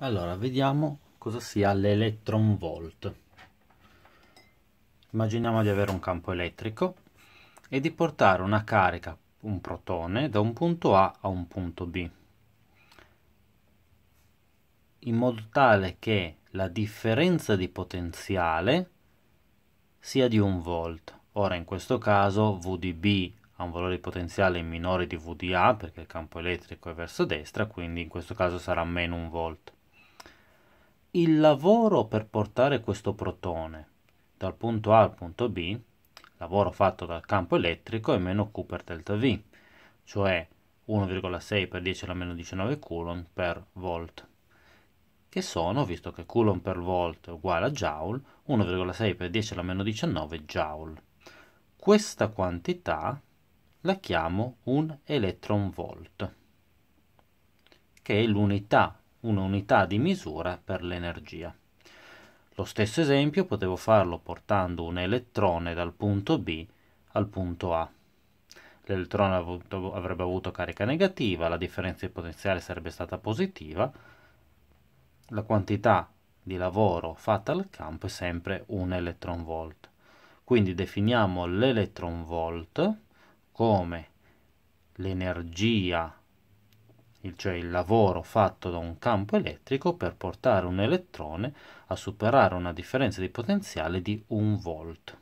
Allora, vediamo cosa sia l'electron volt. Immaginiamo di avere un campo elettrico e di portare una carica, un protone, da un punto A a un punto B, in modo tale che la differenza di potenziale sia di un volt. Ora in questo caso VDB ha un valore di potenziale minore di VDA perché il campo elettrico è verso destra, quindi in questo caso sarà meno un volt il lavoro per portare questo protone dal punto A al punto B, lavoro fatto dal campo elettrico, è meno Q per delta V, cioè 1,6 per 10 alla meno 19 coulomb per volt, che sono, visto che coulomb per volt è uguale a joule, 1,6 per 10 alla meno 19 joule. Questa quantità la chiamo un electron volt, che è l'unità unità di misura per l'energia. Lo stesso esempio potevo farlo portando un elettrone dal punto B al punto A. L'elettrone avrebbe avuto carica negativa, la differenza di potenziale sarebbe stata positiva, la quantità di lavoro fatta al campo è sempre un elettron volt. Quindi definiamo l'elettron volt come l'energia cioè il lavoro fatto da un campo elettrico per portare un elettrone a superare una differenza di potenziale di 1 volt.